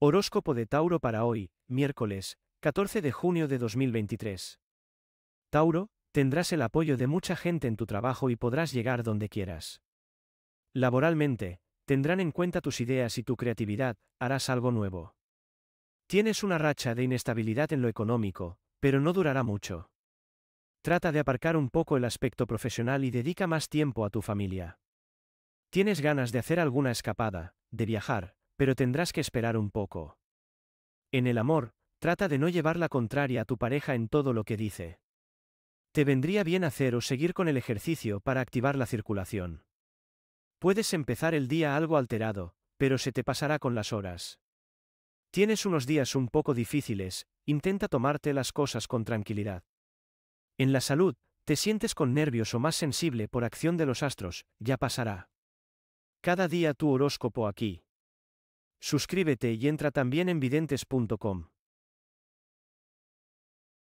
Horóscopo de Tauro para hoy, miércoles, 14 de junio de 2023. Tauro, tendrás el apoyo de mucha gente en tu trabajo y podrás llegar donde quieras. Laboralmente, tendrán en cuenta tus ideas y tu creatividad, harás algo nuevo. Tienes una racha de inestabilidad en lo económico, pero no durará mucho. Trata de aparcar un poco el aspecto profesional y dedica más tiempo a tu familia. Tienes ganas de hacer alguna escapada, de viajar, pero tendrás que esperar un poco. En el amor, trata de no llevar la contraria a tu pareja en todo lo que dice. Te vendría bien hacer o seguir con el ejercicio para activar la circulación. Puedes empezar el día algo alterado, pero se te pasará con las horas. Tienes unos días un poco difíciles, intenta tomarte las cosas con tranquilidad. En la salud, te sientes con nervios o más sensible por acción de los astros, ya pasará. Cada día tu horóscopo aquí. Suscríbete y entra también en videntes.com.